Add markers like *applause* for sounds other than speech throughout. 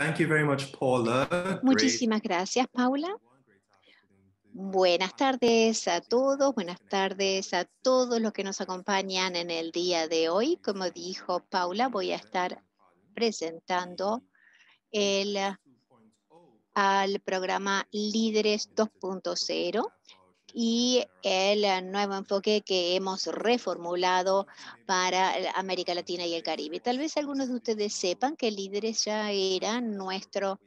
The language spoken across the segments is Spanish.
Thank Muchísimas gracias, Paula. Buenas tardes a todos, buenas tardes a todos los que nos acompañan en el día de hoy. Como dijo Paula, voy a estar presentando el al programa Líderes 2.0 y el nuevo enfoque que hemos reformulado para América Latina y el Caribe. Tal vez algunos de ustedes sepan que Líderes ya era nuestro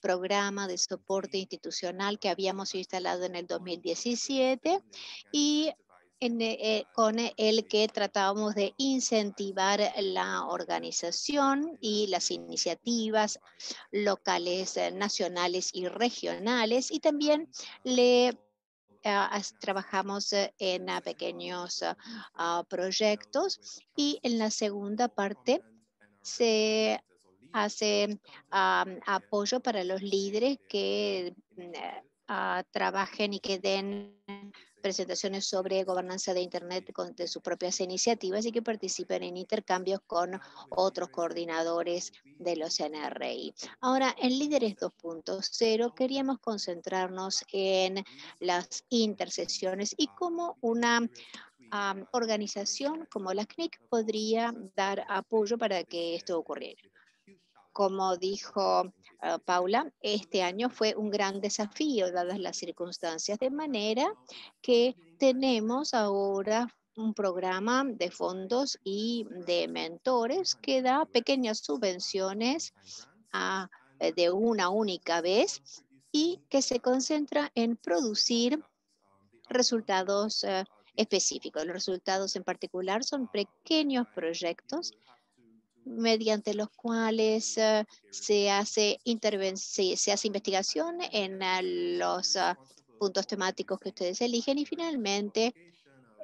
programa de soporte institucional que habíamos instalado en el 2017 y eh, con el que tratábamos de incentivar la organización y las iniciativas locales, eh, nacionales y regionales, y también le Ah, trabajamos eh, en ah, pequeños ah, proyectos y en la segunda parte se hace apoyo para los líderes que mm, eh, trabajen y que den presentaciones sobre gobernanza de Internet de sus propias iniciativas y que participen en intercambios con otros coordinadores de los NRI. Ahora, en Líderes 2.0 queríamos concentrarnos en las intersecciones y cómo una organización como la CNIC podría dar apoyo para que esto ocurriera como dijo ah, Paula, este año fue un gran desafío dadas las circunstancias, de manera que tenemos ahora un programa de fondos y de mentores que da pequeñas subvenciones eh, de una única vez y que se concentra en producir resultados eh, específicos. Los resultados en particular son pequeños proyectos mediante los cuales eh, se, hace intervención se, hace investigación en eh, los eh, puntos temáticos que ustedes eligen y finalmente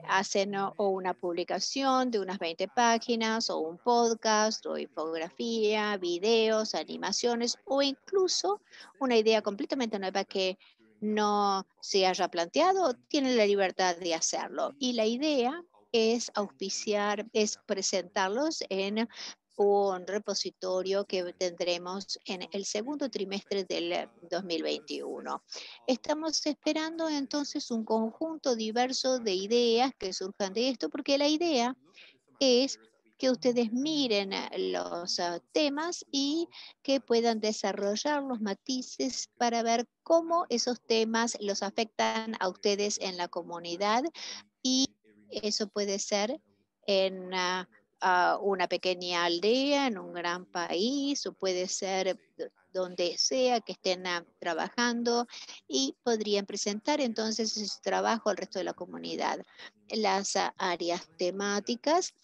hacen o una publicación de unas 20 páginas o un podcast o infografía, videos, animaciones o incluso una idea completamente nueva que no se haya planteado, tienen la libertad de hacerlo. Y la idea es auspiciar, es presentarlos en un repositorio que tendremos en el segundo trimestre del 2021. Eh, Estamos esperando entonces un conjunto diverso de ideas que surjan de esto, porque la idea es que ustedes miren eh, los eh, temas y que puedan desarrollar los matices para ver cómo esos temas los afectan a ustedes en la comunidad y eso puede ser en una pequeña aldea, en un gran país, o puede ser donde sea que estén ah, trabajando y podrían presentar entonces su trabajo al resto de la comunidad. Las áreas temáticas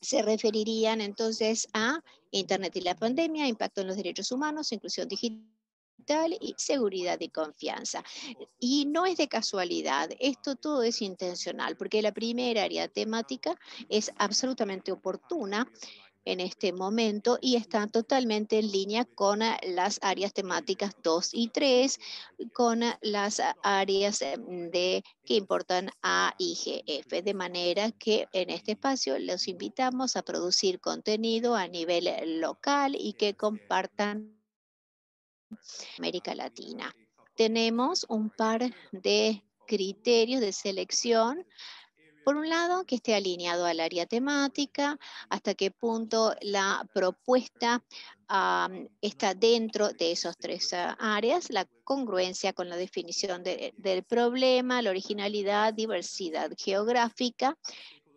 se referirían entonces a Internet y la pandemia, impacto en los derechos humanos, inclusión digital y seguridad y confianza. Y no es de casualidad, esto todo es intencional, porque la primera área temática es absolutamente oportuna en este momento y está totalmente en línea con las áreas temáticas 2 y 3, con las áreas mm, de, que importan a IGF. De manera que en este espacio los invitamos a producir contenido a nivel local y que compartan América Latina. Tenemos un par de criterios de selección. Por un lado, que esté alineado al área temática, hasta qué punto la propuesta está dentro de esas tres ah, áreas, la congruencia con la definición del problema, la originalidad, diversidad geográfica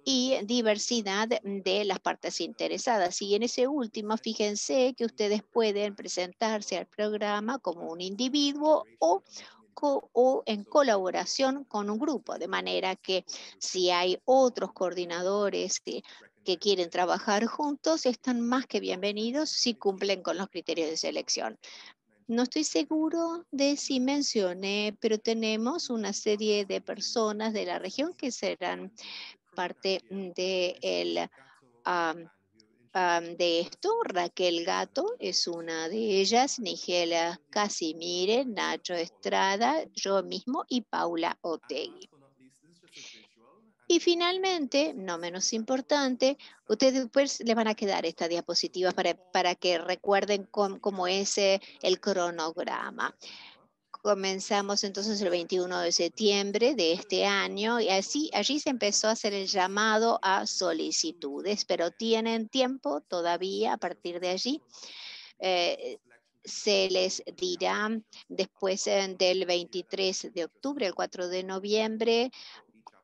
y diversidad de las partes interesadas. Y en ese último, fíjense que ustedes pueden presentarse al programa como un individuo o en colaboración con un grupo, de manera que si hay otros coordinadores que, quieren trabajar juntos, están más que bienvenidos si cumplen con los criterios de selección. No estoy seguro de si mencioné, pero tenemos una serie de personas de la región que serán parte de, el, de esto. Raquel Gato es una de ellas, Nigela Casimire, Nacho Estrada, yo mismo y Paula Otegui. Y finalmente, no menos importante, ustedes después pues les van a quedar esta diapositivas para, que recuerden cómo es eh, el cronograma. Comenzamos entonces el 21 de septiembre de este año y así allí se empezó a hacer el llamado a solicitudes, pero tienen tiempo todavía a partir de allí. Eh, se les dirá después eh, del 23 de octubre, el 4 de noviembre,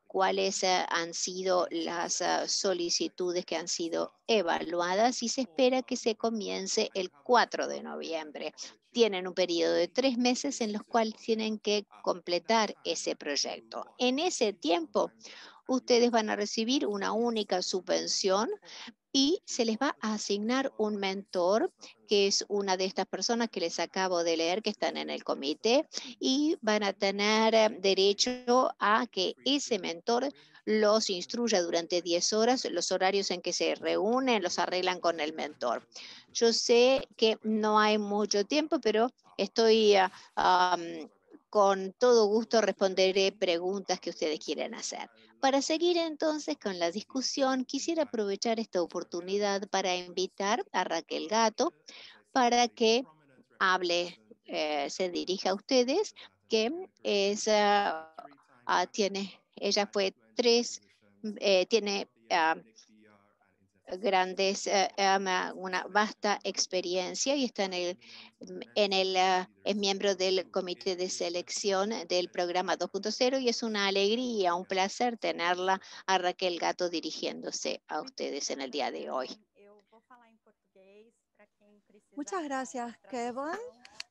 cuáles eh, han sido las solicitudes que han sido evaluadas y se espera que se comience el 4 de noviembre tienen un periodo de tres meses en los cuales tienen que completar ese proyecto. En ese tiempo, ustedes van a recibir una única subvención y se les va a asignar un mentor, que es una de estas personas que les acabo de leer que están en el comité, y van a tener eh, derecho a que ese mentor los instruya durante 10 horas, los horarios en que se reúnen los arreglan con el mentor. Yo sé que no hay mucho tiempo, pero estoy... Eh, con todo gusto responderé preguntas que ustedes quieren hacer. Para seguir entonces con la discusión, quisiera aprovechar esta oportunidad para invitar a Raquel Gato para que hable, eh, se dirija a ustedes, que es, ah, ah, tiene, ella fue tres, eh, tiene ah, grandes, eh, eh, ama una vasta experiencia y está en el, mm, en el eh, es miembro del comité de selección del programa 2.0 y es una alegría, un placer tenerla a Raquel Gato dirigiéndose a ustedes en el día de hoy. Muchas gracias, Kevin.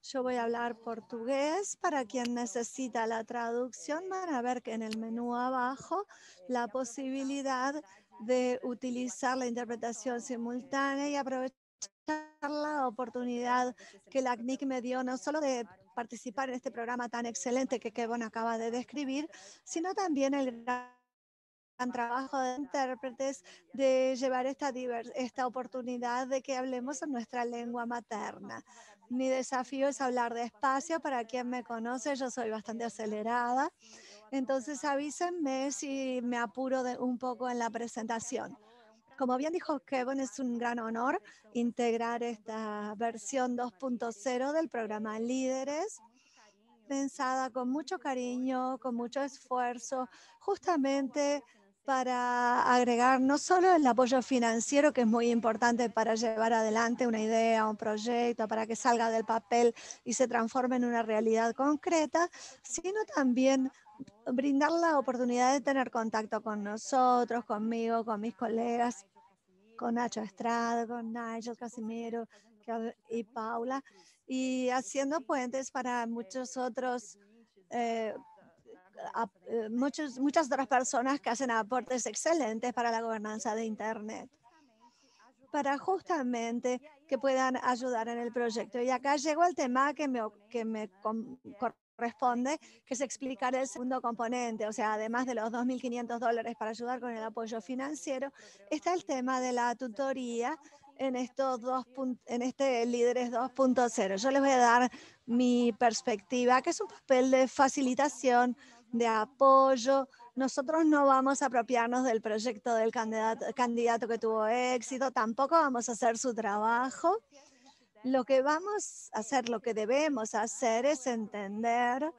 Yo voy a hablar portugués para quien necesita la traducción. Van a ver que en el menú abajo la posibilidad de utilizar la interpretación simultánea y aprovechar la oportunidad que la CNIC me dio, no solo de participar en este programa tan excelente que Kevin acaba de describir, sino también el gran trabajo de intérpretes de llevar esta, esta oportunidad de que hablemos en nuestra lengua materna. Mi desafío es hablar despacio. Para quien me conoce, yo soy bastante acelerada. Entonces avísenme si me apuro de un poco en la presentación. Como bien dijo Kevin, es un gran honor integrar esta versión 2.0 del programa Líderes, pensada con mucho cariño, con mucho esfuerzo, justamente para agregar no solo el apoyo financiero, que es muy importante para llevar adelante una idea, un proyecto, para que salga del papel y se transforme en una realidad concreta, sino también brindar la oportunidad de tener contacto con nosotros, conmigo, con mis colegas, con Nacho Estrada, con Nigel Casimiro y Paula, y haciendo puentes para muchos otros eh, eh, muchas otras personas que hacen aportes excelentes para la gobernanza de Internet, para justamente que puedan ayudar en el proyecto. Y acá llego al tema que me, que me corresponde, que es explicar el segundo componente, o sea, además de los 2.500 dólares para ayudar con el apoyo financiero, está el tema de la tutoría en, estos dos, en este Líderes 2.0. Yo les voy a dar mi perspectiva, que es un papel de facilitación de apoyo. Nosotros no vamos a apropiarnos del proyecto del candidato, candidato que tuvo éxito, tampoco vamos a hacer su trabajo. Lo que vamos a hacer, lo que debemos hacer es entender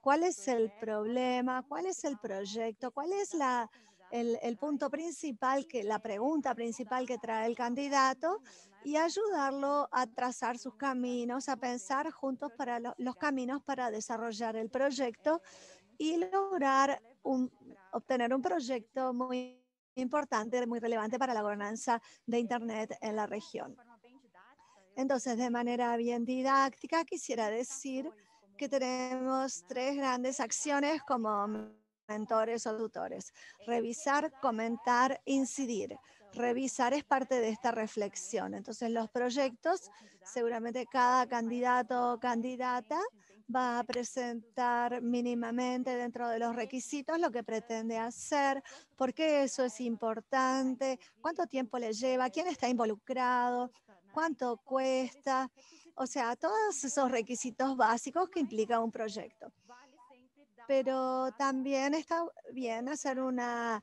cuál es el problema, cuál es el proyecto, cuál es la, el, punto principal, que, la pregunta principal que trae el candidato y ayudarlo a trazar sus caminos, a pensar juntos para los caminos para desarrollar el proyecto y lograr obtener un proyecto muy importante, muy relevante para la gobernanza de Internet en la región. Entonces, de manera bien didáctica, quisiera decir que tenemos tres grandes acciones como mentores o tutores. Revisar, comentar, incidir. Revisar es parte de esta reflexión. Entonces, los proyectos, seguramente cada candidato o candidata va a presentar mínimamente dentro de los requisitos lo que pretende hacer, por qué eso es importante, cuánto tiempo le lleva, quién está involucrado, cuánto cuesta, o sea, todos esos requisitos básicos que implica un proyecto. Pero también está bien hacer una,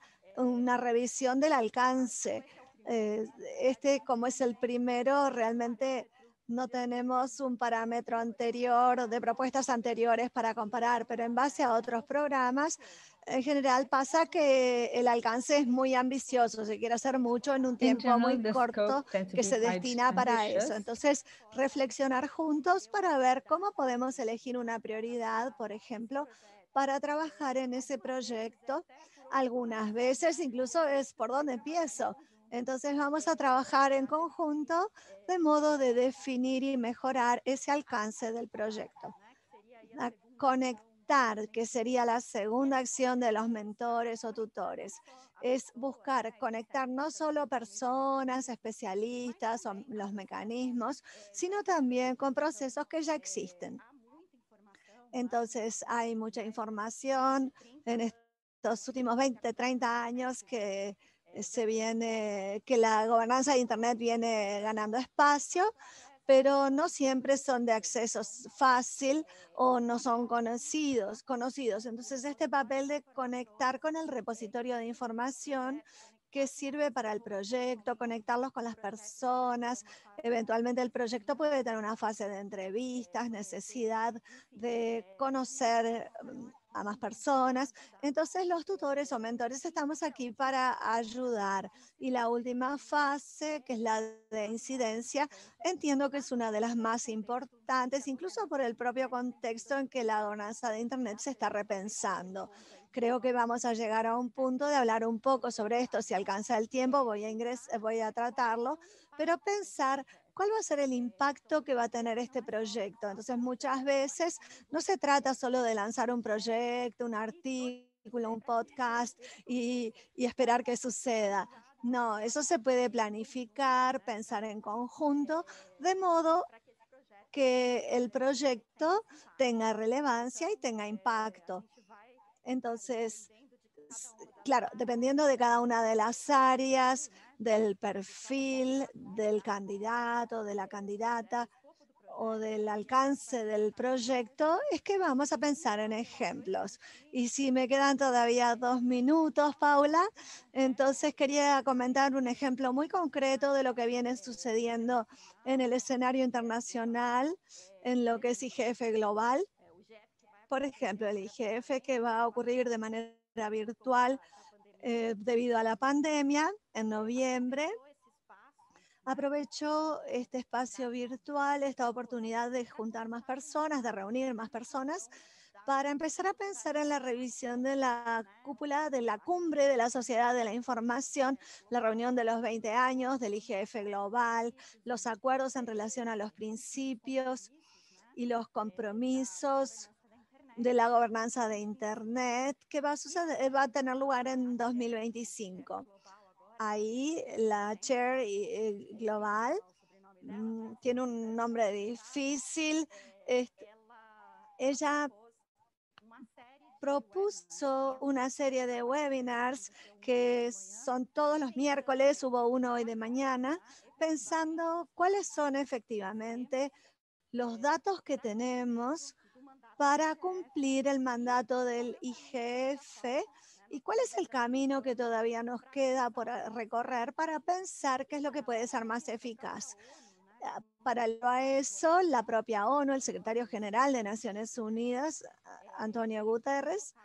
revisión del alcance. Eh, este, como es el primero, realmente no tenemos un parámetro anterior de propuestas anteriores para comparar, pero en base a otros programas, en general pasa que el alcance es muy ambicioso, se quiere hacer mucho en un tiempo muy corto que se destina para eso. Entonces, reflexionar juntos para ver cómo podemos elegir una prioridad, por ejemplo, para trabajar en ese proyecto. Algunas veces incluso es por dónde empiezo. Entonces vamos a trabajar en conjunto de modo de definir y mejorar ese alcance del proyecto. conectar, que sería la segunda acción de los mentores o tutores, es buscar conectar no solo personas, especialistas o los mecanismos, sino también con procesos que ya existen. Entonces hay mucha información en estos últimos 20, 30 años que se este, viene, que la gobernanza de Internet viene ganando espacio, pero no siempre son de acceso fácil o no son conocidos. conocidos. Entonces, este papel de conectar con el repositorio de información que sirve para el proyecto, conectarlos con las personas. Eventualmente el proyecto puede tener una fase de entrevistas, necesidad de conocer mm, a más personas. Entonces los tutores o mentores estamos aquí para ayudar. Y la última fase, que es la de incidencia, entiendo que es una de las más importantes, incluso por el propio contexto en que la donanza de Internet se está repensando. Creo que vamos a llegar a un punto de hablar un poco sobre esto. Si alcanza el tiempo, voy a, voy a tratarlo, pero pensar ¿Cuál va a ser el impacto que va a tener este proyecto? Entonces, muchas veces no se trata solo de lanzar un proyecto, un artículo, un podcast y, esperar que suceda. No, eso se puede planificar, pensar en conjunto, de modo que el proyecto tenga relevancia y tenga impacto. Entonces, claro, dependiendo de cada una de las áreas, del perfil del candidato, de la candidata o del alcance del proyecto, es que vamos a pensar en ejemplos. Y si me quedan todavía dos minutos, Paula, entonces quería comentar un ejemplo muy concreto de lo que viene sucediendo en el escenario internacional, en lo que es IGF global. Por ejemplo, el IGF que va a ocurrir de manera virtual eh, debido a la pandemia, en noviembre, aprovechó este espacio virtual, esta oportunidad de juntar más personas, de reunir más personas, para empezar a pensar en la revisión de la cúpula de la cumbre de la sociedad de la información, la reunión de los 20 años del IGF global, los acuerdos en relación a los principios y los compromisos de la gobernanza de Internet que va a, suceder, eh, va a tener lugar en 2025. Ahí la chair eh, global mm, tiene un nombre difícil. Este, ella propuso una serie de webinars que son todos los miércoles, hubo uno hoy de mañana, pensando cuáles son efectivamente los datos que tenemos para cumplir el mandato del IGF y cuál es el camino que todavía nos queda por eh, recorrer para pensar qué es lo que puede ser más eficaz. Eh, para eso, la propia ONU, el secretario general de Naciones Unidas, eh, Antonio Guterres,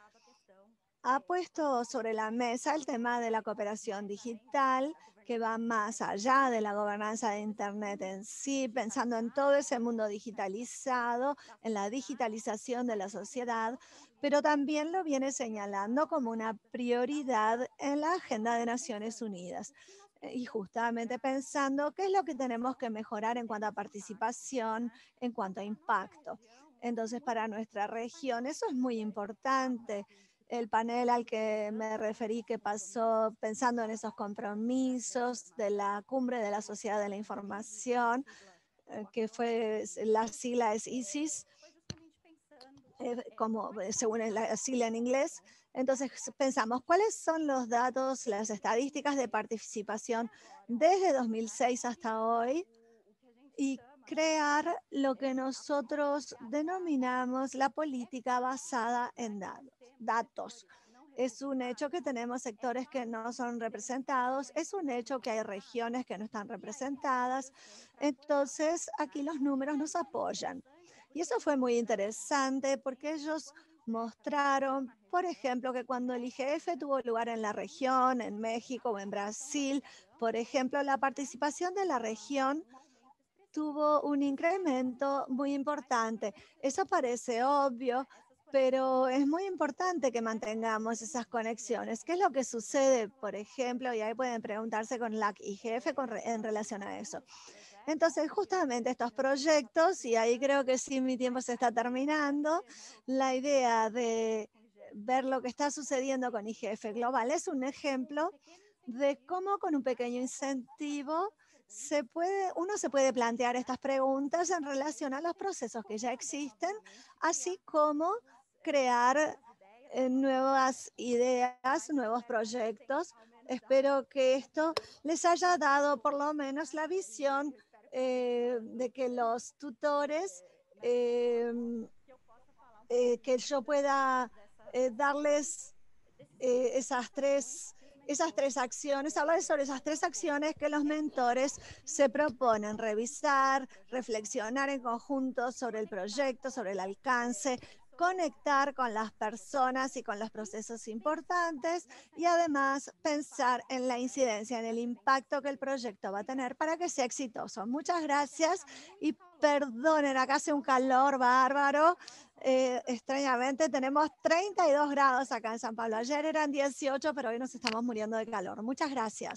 ha puesto sobre la mesa el tema de la cooperación digital, que va más allá de la gobernanza de Internet en sí, pensando en todo ese mundo digitalizado, en la digitalización de la sociedad, pero también lo viene señalando como una prioridad en la agenda de Naciones Unidas. Eh, y justamente pensando qué es lo que tenemos que mejorar en cuanto a participación, en cuanto a impacto. Entonces, para nuestra región eso es muy importante el panel al que me referí que pasó pensando en esos compromisos de la cumbre de la sociedad de la información, eh, que fue la sigla es ISIS, eh, como eh, según la sigla en inglés. Entonces pensamos, ¿cuáles son los datos, las estadísticas de participación desde 2006 hasta hoy? ¿Y crear lo que nosotros denominamos la política basada en datos. Es un hecho que tenemos sectores que no son representados, es un hecho que hay regiones que no están representadas. Entonces, aquí los números nos apoyan. Y eso fue muy interesante porque ellos mostraron, por ejemplo, que cuando el IGF tuvo lugar en la región, en México o en Brasil, por ejemplo, la participación de la región tuvo un incremento muy importante. Eso parece obvio, pero es muy importante que mantengamos esas conexiones. ¿Qué es lo que sucede, por ejemplo? Y ahí pueden preguntarse con LAC y en relación a eso. Entonces, justamente estos proyectos, y ahí creo que sí, mi tiempo se está terminando, la idea de ver lo que está sucediendo con IGF Global es un ejemplo de cómo con un pequeño incentivo se puede, uno se puede plantear estas preguntas en relación a los procesos que ya existen, así como crear eh, nuevas ideas, nuevos proyectos. Espero que esto les haya dado por lo menos la visión eh, de que los tutores, eh, que yo pueda darles esas tres esas tres acciones, hablar sobre esas tres acciones que los mentores se proponen revisar, reflexionar en conjunto sobre el proyecto, sobre el alcance, conectar con las personas y con los procesos importantes y además pensar en la incidencia, en el impacto que el proyecto va a tener para que sea exitoso. Muchas gracias y perdonen, acá hace un calor bárbaro, eh, extrañamente tenemos 32 grados acá en San Pablo. Ayer eran 18, pero hoy nos estamos muriendo de calor. Muchas gracias.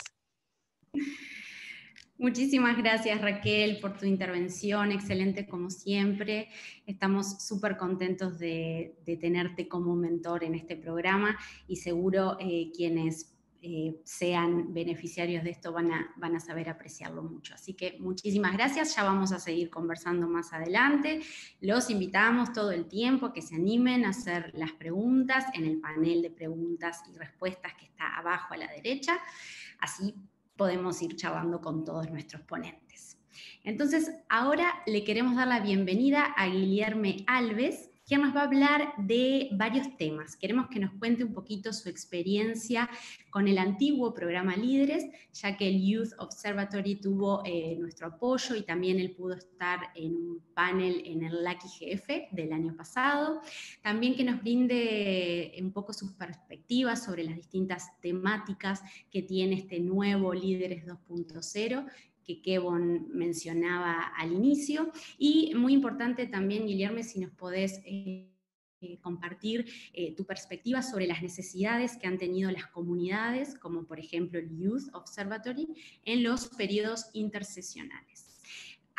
Muchísimas gracias Raquel por tu intervención, excelente como siempre. Estamos súper contentos de, tenerte como mentor en este programa y seguro eh, quienes eh, sean beneficiarios de esto van a, van a saber apreciarlo mucho. Así que muchísimas gracias, ya vamos a seguir conversando más adelante. Los invitamos todo el tiempo a que se animen a hacer las preguntas en el panel de preguntas y respuestas que está abajo a la derecha. Así podemos ir charlando con todos nuestros ponentes. Entonces, ahora le queremos dar la bienvenida a Guillerme Alves, que nos va a hablar de varios temas. Queremos que nos cuente un poquito su experiencia con el antiguo programa Líderes, ya que el Youth Observatory tuvo eh, nuestro apoyo y también él pudo estar en un panel en el Lucky GF del año pasado. También que nos brinde un poco sus perspectivas sobre las distintas temáticas que tiene este nuevo Líderes 2.0 que Kevon mencionaba al inicio. Y muy importante también, Guillermo, si nos podés... Eh, eh, compartir eh, tu perspectiva sobre las necesidades que han tenido las comunidades, como por ejemplo el Youth Observatory, en los periodos interseccionales.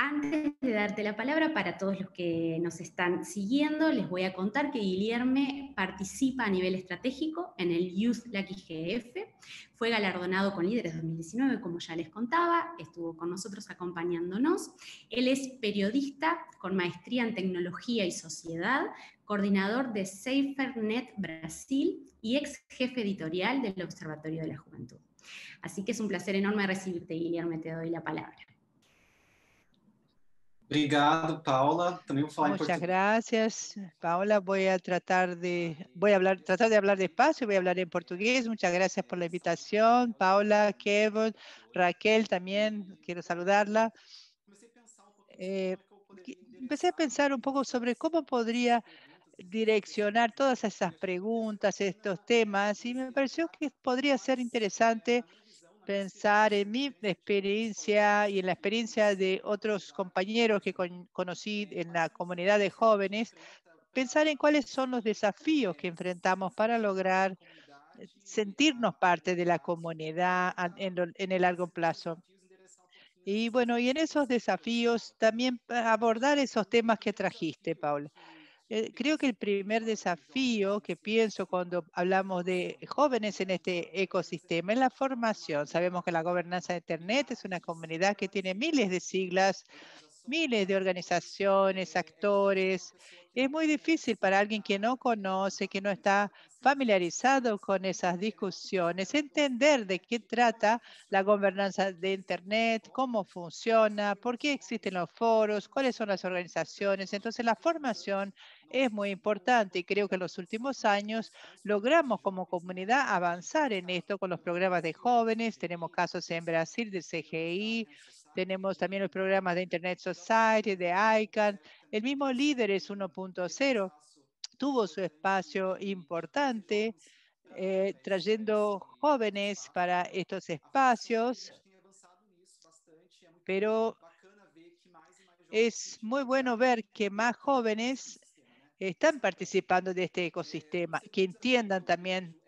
Antes de darte la palabra, para todos los que nos están siguiendo, les voy a contar que Guillerme participa a nivel estratégico en el Youth Lucky GF. Fue galardonado con Líderes 2019, como ya les contaba, estuvo con nosotros acompañándonos. Él es periodista con maestría en tecnología y sociedad, coordinador de SaferNet Brasil y ex jefe editorial del Observatorio de la Juventud. Así que es un placer enorme recibirte, Guillerme, te doy la palabra. También em Muchas gracias, Paula. Voy a tratar de, hablar, tratar de hablar voy a hablar en portugués. Muchas gracias por la invitación, Paula, Kevin, Raquel también, quiero saludarla. Eh, empecé a pensar un poco sobre cómo podría direccionar todas esas preguntas, estos temas, y me pareció que podría ser interesante pensar en mi experiencia y en la experiencia de otros compañeros que conocí en la comunidad de jóvenes, pensar en cuáles son los desafíos que enfrentamos para lograr sentirnos parte de la comunidad en, en el largo plazo. Y bueno, y en esos desafíos también abordar esos temas que trajiste, Paula. Eh, creo que el primer desafío que pienso cuando hablamos de jóvenes en este ecosistema es la formación. Sabemos que la gobernanza de Internet es una comunidad que tiene miles de siglas miles de organizaciones, actores. Es muy difícil para alguien que no conoce, que no está familiarizado con esas discusiones, entender de qué trata la gobernanza de Internet, cómo funciona, por qué existen los foros, cuáles son las organizaciones. Entonces, la formación es muy importante y creo que en los últimos años logramos como comunidad avanzar en esto con los programas de jóvenes. Tenemos casos en Brasil del CGI, tenemos también los programas de Internet Society, de ICANN. El mismo Líderes 1.0 tuvo su espacio importante eh, trayendo jóvenes para estos espacios, pero es muy bueno ver que más jóvenes están participando de este ecosistema, que entiendan también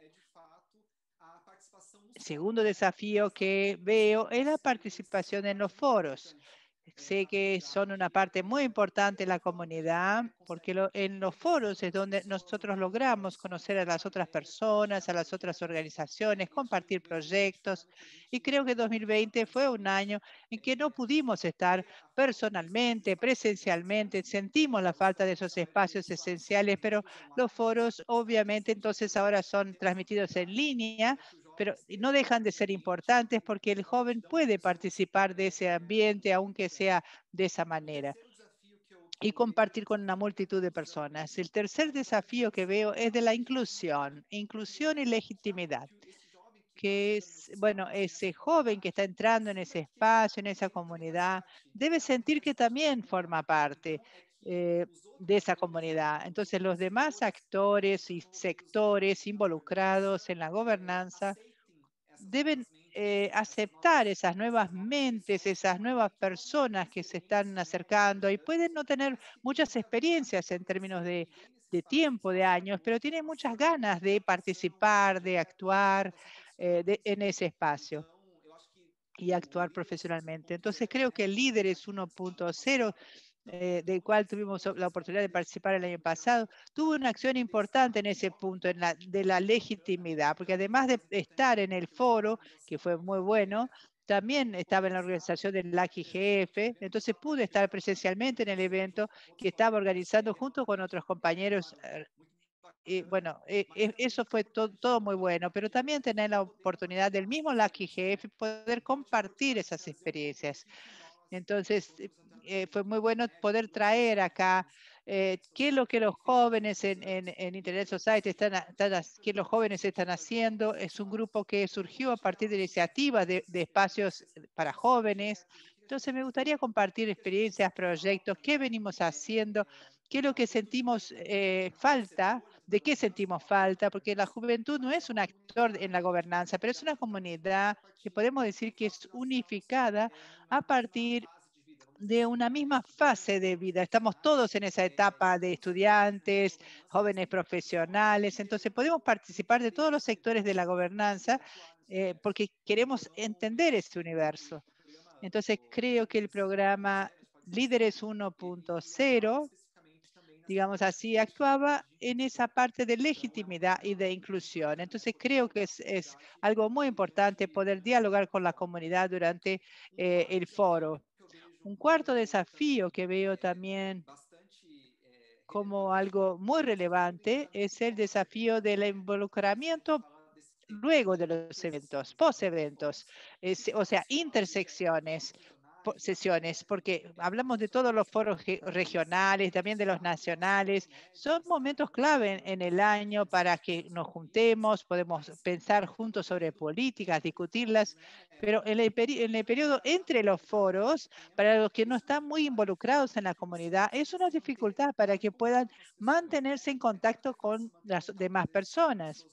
segundo desafío que veo es la participación en los foros. Sé que son una parte muy importante en la comunidad porque en los foros es donde nosotros logramos conocer a las otras personas, a las otras organizaciones, compartir proyectos. Y creo que 2020 fue un año en que no pudimos estar personalmente, presencialmente. Sentimos la falta de esos espacios esenciales, pero los foros obviamente entonces ahora son transmitidos en línea pero no dejan de ser importantes porque el joven puede participar de ese ambiente, aunque sea de esa manera y compartir con una multitud de personas. El tercer desafío que veo es de la inclusión, inclusión y legitimidad, que es, bueno, ese joven que está entrando en ese espacio, en esa comunidad, debe sentir que también forma parte, eh, de esa comunidad. Entonces, los demás actores y sectores involucrados en la gobernanza deben eh, aceptar esas nuevas mentes, esas nuevas personas que se están acercando y pueden no tener muchas experiencias en términos de, tiempo, de años, pero tienen muchas ganas de participar, de actuar eh, en ese espacio y actuar profesionalmente. Entonces creo que el líder es 1.0 eh, del cual tuvimos la oportunidad de participar el año pasado, tuvo una acción importante en ese punto de la legitimidad, porque además de estar en el foro, que fue muy bueno, también estaba en la organización del LACIGF, entonces pude estar presencialmente en el evento que estaba organizando junto con otros compañeros. Eh, y bueno, eh, eso fue todo, muy bueno, pero también tener la oportunidad del mismo LACIGF poder compartir esas experiencias. Entonces, eh, eh, fue muy bueno poder traer acá eh, qué es lo que los jóvenes en, Internet Society están, los jóvenes están haciendo. Es un grupo que surgió a partir de iniciativas de, de espacios para jóvenes. Entonces, me gustaría compartir experiencias, proyectos, qué venimos haciendo qué es lo que sentimos eh, falta, de qué sentimos falta, porque la juventud no es un actor en la gobernanza, pero es una comunidad que podemos decir que es unificada a partir de una misma fase de vida. Estamos todos en esa etapa de estudiantes, jóvenes profesionales, entonces podemos participar de todos los sectores de la gobernanza eh, porque queremos entender este universo. Entonces creo que el programa Líderes 1.0 digamos así, actuaba en esa parte de legitimidad y de inclusión. Entonces creo que es, algo muy importante poder dialogar con la comunidad durante eh, el foro. Un cuarto desafío que veo también como algo muy relevante es el desafío del involucramiento luego de los eventos, post eventos, o sea, intersecciones sesiones, porque hablamos de todos los foros regionales, también de los nacionales. Son momentos clave en, el año para que nos juntemos, podemos pensar juntos sobre políticas, discutirlas, pero en el, en el periodo entre los foros, para los que no están muy involucrados en la comunidad, es una dificultad para que puedan mantenerse en contacto con las demás personas.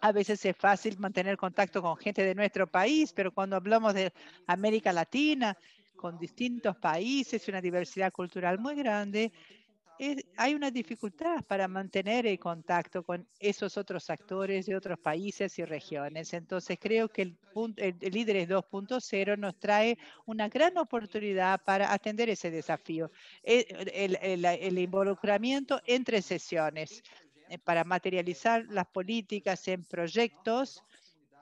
A veces es fácil mantener contacto con gente de nuestro país, pero cuando hablamos de América Latina, con distintos países, una diversidad cultural muy grande, hay una dificultad para mantener el contacto con esos otros actores de otros países y regiones. Entonces creo que el, Líderes 2.0 nos trae una gran oportunidad para atender ese desafío, e, el involucramiento entre sesiones eh, para materializar las políticas en proyectos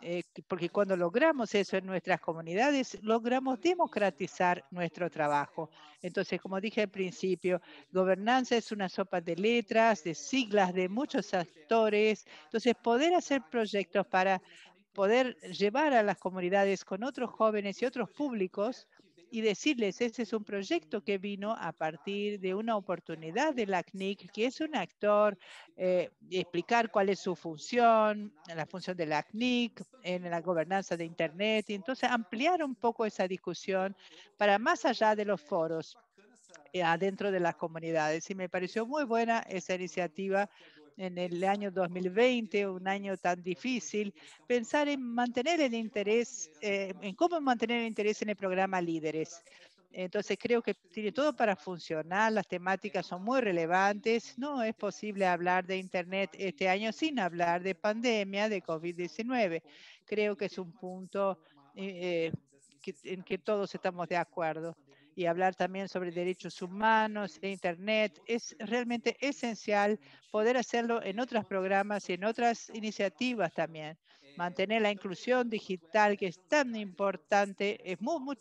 eh, porque cuando logramos eso en nuestras comunidades, logramos democratizar nuestro trabajo. Entonces, como dije al principio, gobernanza es una sopa de letras, de siglas, de muchos actores. Entonces, poder hacer proyectos para poder llevar a las comunidades con otros jóvenes y otros públicos y decirles, ese es un proyecto que vino a partir de una oportunidad de la CNIC, que es un actor, eh, explicar cuál es su función, la función de la CNIC en la gobernanza de Internet. Y entonces ampliar un poco esa discusión para más allá de los foros eh, adentro de las comunidades. Y me pareció muy buena esa iniciativa en el año 2020, un año tan difícil, pensar en mantener el interés, eh, en cómo mantener el interés en el programa Líderes. Entonces creo que tiene todo para funcionar, las temáticas son muy relevantes, no es posible hablar de Internet este año sin hablar de pandemia de COVID-19. Creo que es un punto eh, eh, en que todos estamos de acuerdo y hablar también sobre derechos humanos, Internet. Es realmente esencial poder hacerlo en otros programas y en otras iniciativas también mantener la inclusión digital que es tan importante, es, muy,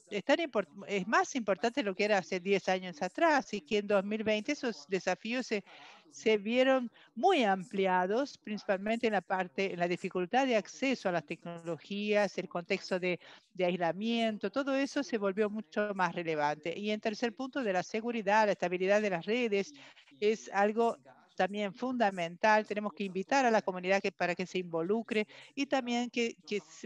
más importante de lo que era hace 10 años atrás y que en 2020 esos desafíos se, vieron muy ampliados, principalmente en la parte, en la dificultad de acceso a las tecnologías, el contexto de, de, aislamiento, todo eso se volvió mucho más relevante. Y en tercer punto, de la seguridad, la estabilidad de las redes, es algo también fundamental. Tenemos que invitar a la comunidad que, para que se involucre y también que,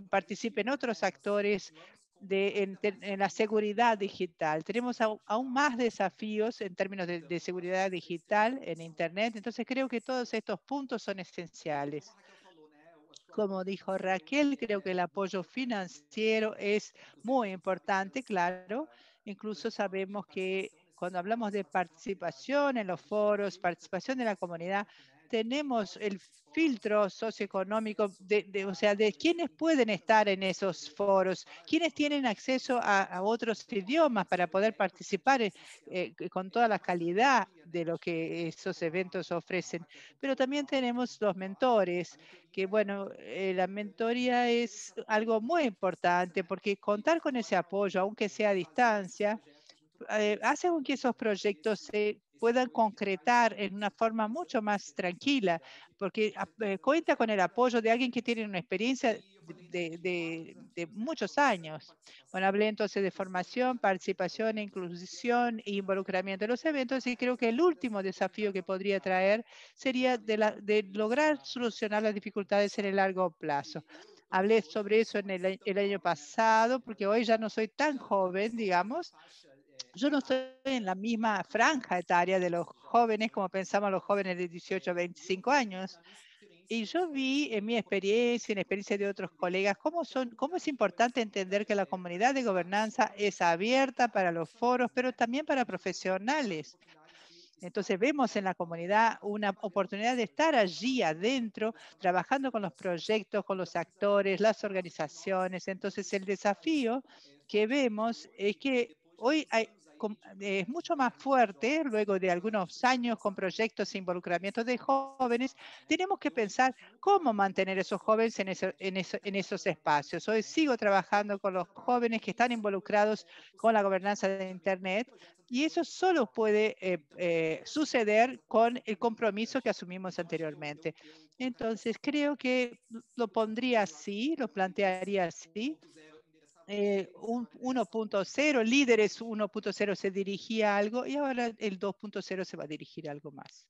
participen otros actores de, en, la seguridad digital. Tenemos aún, más desafíos en términos de, de, seguridad digital en Internet, entonces creo que todos estos puntos son esenciales. Como dijo Raquel, creo que el apoyo financiero es muy importante, claro. Incluso sabemos que cuando hablamos de participación en los foros, participación de la comunidad, tenemos el filtro socioeconómico, de, o sea, de quiénes pueden estar en esos foros, quiénes tienen acceso a, otros idiomas para poder participar eh, eh, con toda la calidad de lo que esos eventos ofrecen. Pero también tenemos los mentores, que bueno, eh, la mentoría es algo muy importante porque contar con ese apoyo, aunque sea a distancia, eh, hace que esos proyectos se puedan concretar en una forma mucho más tranquila, porque eh, cuenta con el apoyo de alguien que tiene una experiencia de, muchos años. Bueno, hablé entonces de formación, participación, inclusión e involucramiento en los eventos y creo que el último desafío que podría traer sería de, la, de lograr solucionar las dificultades en el largo plazo. Hablé sobre eso en el, el año pasado, porque hoy ya no soy tan joven, digamos, yo no estoy en la misma franja etaria de los jóvenes como pensamos los jóvenes de 18 a 25 años. Y yo vi en mi experiencia, en experiencia de otros colegas, cómo, son, cómo es importante entender que la comunidad de gobernanza es abierta para los foros, pero también para profesionales. Entonces vemos en la comunidad una oportunidad de estar allí adentro, trabajando con los proyectos, con los actores, las organizaciones. Entonces el desafío que vemos es que hoy hay eh, es mucho más fuerte luego de algunos años con proyectos e involucramientos de jóvenes. Tenemos que pensar cómo mantener a esos jóvenes en, esos espacios. Hoy sigo trabajando con los jóvenes que están involucrados con la gobernanza de Internet y eso solo puede eh, eh, suceder con el compromiso que asumimos anteriormente. Entonces, creo que lo pondría así, lo plantearía así. 1.0, eh, líderes 1.0 se dirigía a algo y ahora el 2.0 se va a dirigir a algo más.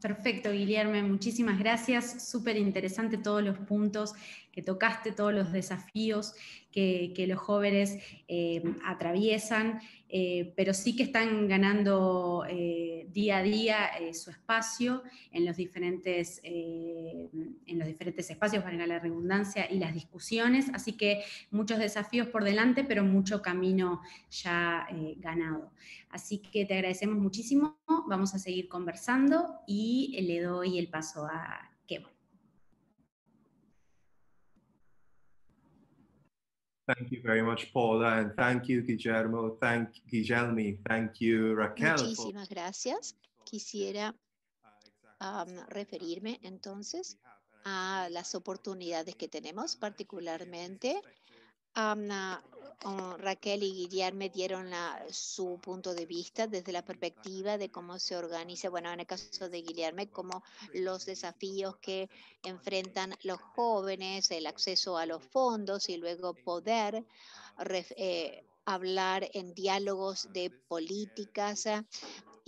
Perfecto, Guillermo. Muchísimas gracias. Súper interesante todos los puntos que tocaste todos los desafíos que, los jóvenes eh, atraviesan, eh, pero sí que están ganando eh, día a día su espacio en los, diferentes, en los diferentes espacios, para la redundancia, y las discusiones. Así que muchos desafíos por delante, pero mucho camino ya ganado. Así que te agradecemos muchísimo, vamos a seguir conversando y le doy el paso a Kevin. Thank you very much, Paula, and thank you, Guillermo, thank Guillermo, thank you, Raquel. Muchísimas gracias. Quisiera um, referirme entonces a las oportunidades que tenemos, particularmente Raquel y Guillermo dieron su punto de vista desde la perspectiva de cómo se organiza, bueno, en el caso de Guillermo, como los desafíos que enfrentan los jóvenes, el acceso a los fondos y luego poder eh, hablar en diálogos de políticas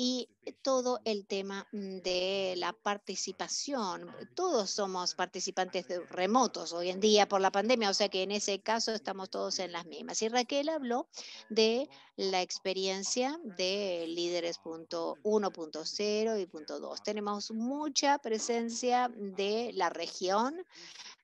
y todo el tema mm, de la participación. Todos somos participantes remotos hoy en día por la pandemia, o sea que en ese caso estamos todos en las mismas. Y Raquel habló de la experiencia de líderes punto 1.0 y punto 2. Tenemos mucha presencia de la región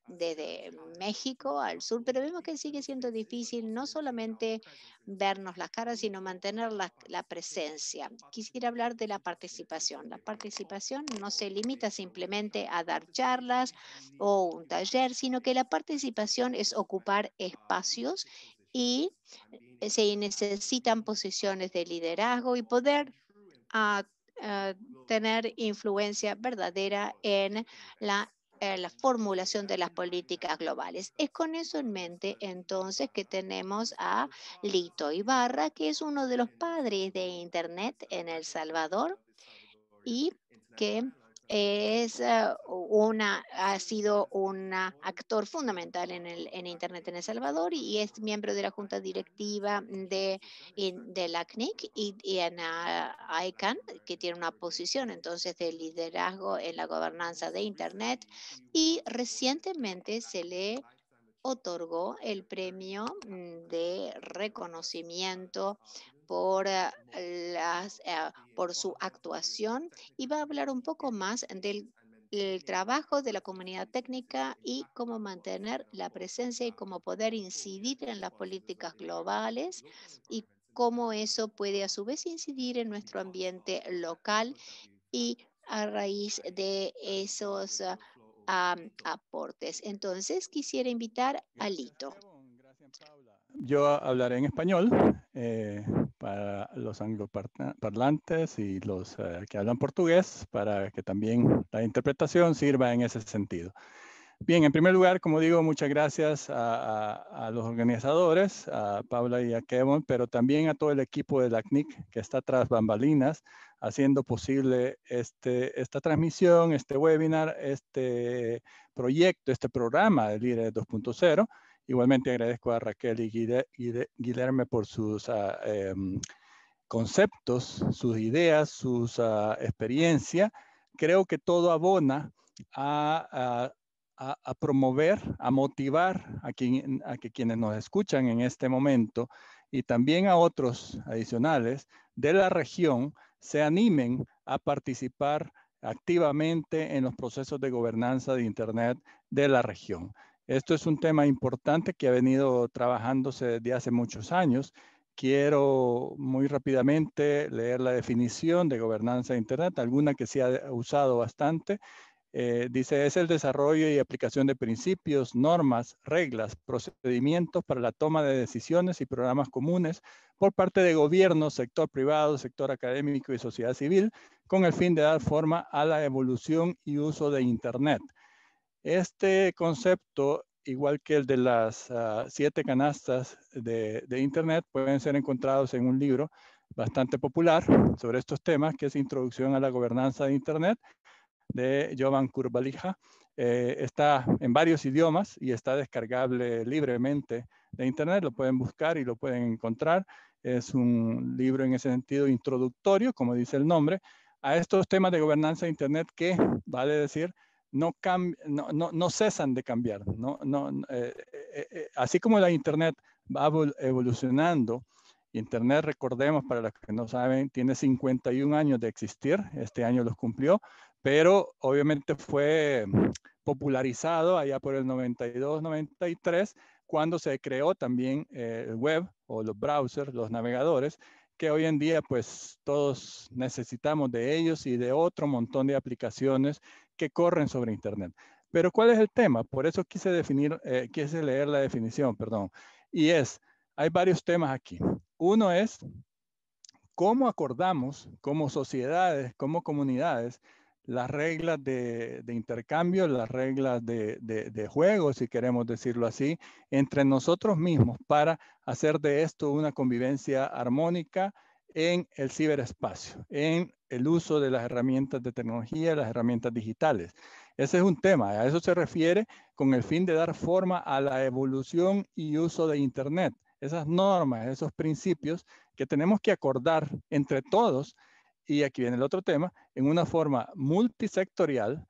desde México al sur, pero vemos que sigue siendo difícil no solamente vernos las caras, sino mantener la, presencia. Quisiera hablar de la participación. La participación no se limita simplemente a dar charlas o un taller, sino que la participación es ocupar espacios y eh, se necesitan posiciones de liderazgo y poder ah, ah, tener influencia verdadera en la eh, la formulación de las políticas globales. Es con eso en mente entonces que tenemos a Lito Ibarra, que es uno de los padres de Internet en El Salvador y que es eh, una, ha sido un actor fundamental en, el, en Internet en El Salvador y es miembro de la Junta Directiva de, de la CNIC y, en ICANN, que tiene una posición entonces de liderazgo en la gobernanza de Internet y recientemente se le otorgó el premio mm, de reconocimiento por, eh, las, eh, por su actuación y va a hablar un poco más del trabajo de la comunidad técnica y cómo mantener la presencia y cómo poder incidir en las políticas globales y cómo eso puede a su vez incidir en nuestro ambiente local y a raíz de esos ah, aportes. Entonces, quisiera invitar a Lito. Yo hablaré en español. Eh, para los angloparlantes y los eh, que hablan portugués, para que también la interpretación sirva en ese sentido. Bien, en primer lugar, como digo, muchas gracias a, los organizadores, a Paula y a Kevin, pero también a todo el equipo de la CNIC que está tras bambalinas haciendo posible este, esta transmisión, este webinar, este proyecto, este programa de Líderes 2.0 Igualmente agradezco a Raquel y Guillermo por sus ah, em, conceptos, sus ideas, sus ah, experiencia. Creo que todo abona a, promover, a motivar a, quienes nos escuchan en este momento y también a otros adicionales de la región se animen a participar activamente en los procesos de gobernanza de Internet de la región. Esto es un tema importante que ha venido trabajándose desde hace muchos años. Quiero muy rápidamente leer la definición de gobernanza de Internet, alguna que se ha usado bastante. Eh, dice, es el desarrollo y aplicación de principios, normas, reglas, procedimientos para la toma de decisiones y programas comunes por parte de gobiernos, sector privado, sector académico y sociedad civil, con el fin de dar forma a la evolución y uso de Internet. Este concepto, igual que el de las ah, siete canastas de, Internet, pueden ser encontrados en un libro bastante popular sobre estos temas, que es Introducción a la Gobernanza de Internet, de Jovan Kurbalija. Eh, está en varios idiomas y está descargable libremente de Internet. Lo pueden buscar y lo pueden encontrar. Es un libro en ese sentido introductorio, como dice el nombre, a estos temas de gobernanza de Internet que, vale decir, no, no, no, cesan de cambiar. No, eh, eh, eh, así como la Internet va evolucionando, Internet, recordemos, para los que no saben, tiene 51 años de existir, este año los cumplió, pero obviamente fue popularizado allá por el 92, 93, cuando se creó también el web o los browsers, los navegadores, que hoy en día pues todos necesitamos de ellos y de otro montón de aplicaciones que corren sobre Internet. Pero ¿cuál es el tema? Por eso quise definir, eh, quise leer la definición, perdón. Y es, hay varios temas aquí. Uno es cómo acordamos como sociedades, como comunidades, las reglas de, intercambio, las reglas de, juego, si queremos decirlo así, entre nosotros mismos para hacer de esto una convivencia armónica en el ciberespacio, en el uso de las herramientas de tecnología, las herramientas digitales. Ese es un tema, a eso se refiere con el fin de dar forma a la evolución y uso de Internet. Esas normas, esos principios que tenemos que acordar entre todos, y aquí viene el otro tema, en una forma multisectorial,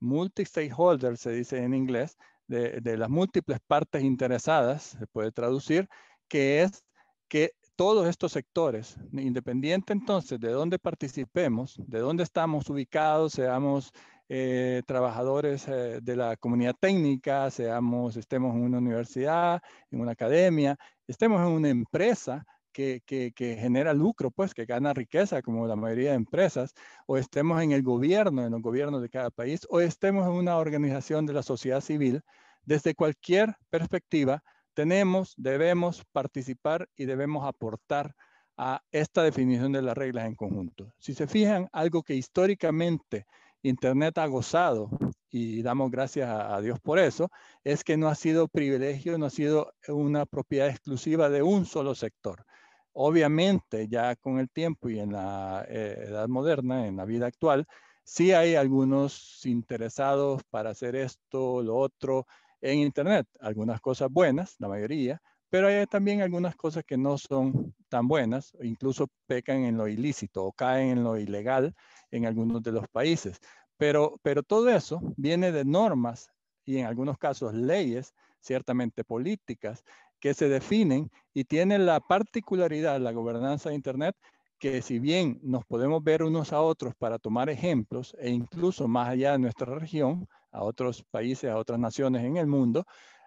multistakeholder se dice en inglés, de las múltiples partes interesadas, se puede traducir, que es que todos estos sectores, independiente entonces de dónde participemos, de dónde estamos ubicados, seamos eh, trabajadores eh, de la comunidad técnica, seamos, estemos en una universidad, en una academia, estemos en una empresa que, que, genera lucro, pues, que gana riqueza, como la mayoría de empresas, o estemos en el gobierno, en los gobiernos de cada país, o estemos en una organización de la sociedad civil, desde cualquier perspectiva, tenemos, debemos participar y debemos aportar a esta definición de las reglas en conjunto. Si se fijan, algo que históricamente Internet ha gozado, y damos gracias a, Dios por eso, es que no ha sido privilegio, no ha sido una propiedad exclusiva de un solo sector. Obviamente, ya con el tiempo y en la eh, edad moderna, en la vida actual, sí hay algunos interesados para hacer esto, lo otro, en Internet. Algunas cosas buenas, la mayoría, pero hay también algunas cosas que no son tan buenas, incluso pecan en lo ilícito o caen en lo ilegal en algunos de los países. Pero, pero todo eso viene de normas y en algunos casos leyes, ciertamente políticas, que se definen y tienen la particularidad, la gobernanza de Internet, que si bien nos podemos ver unos a otros para tomar ejemplos e incluso más allá de nuestra región, a otros países, a otras naciones en el mundo,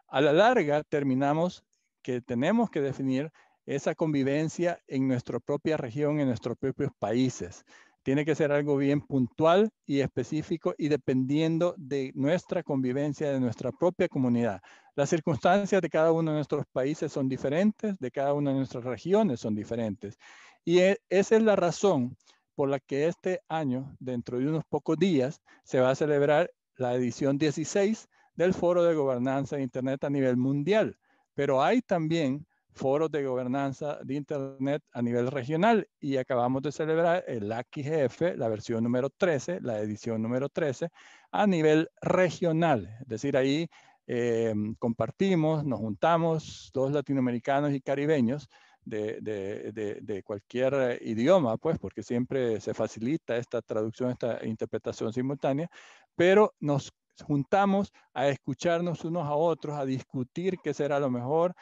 a la larga terminamos que tenemos que definir esa convivencia en nuestra propia región, en nuestros propios países. Tiene que ser algo bien puntual y específico y dependiendo de nuestra convivencia, de nuestra propia comunidad. Las circunstancias de cada uno de nuestros países son diferentes, de cada una de nuestras regiones son diferentes. Y e, esa es la razón por la que este año, dentro de unos pocos días, se va a celebrar la edición 16 del Foro de Gobernanza de Internet a nivel mundial, pero hay también foros de gobernanza de Internet a nivel regional y acabamos de celebrar el AQGF, la versión número 13, la edición número 13, a nivel regional. Es decir, ahí eh, compartimos, nos juntamos, dos latinoamericanos y caribeños, de, cualquier idioma, pues, porque siempre se facilita esta traducción, esta interpretación simultánea, pero nos juntamos a escucharnos unos a otros, a discutir qué será lo mejor,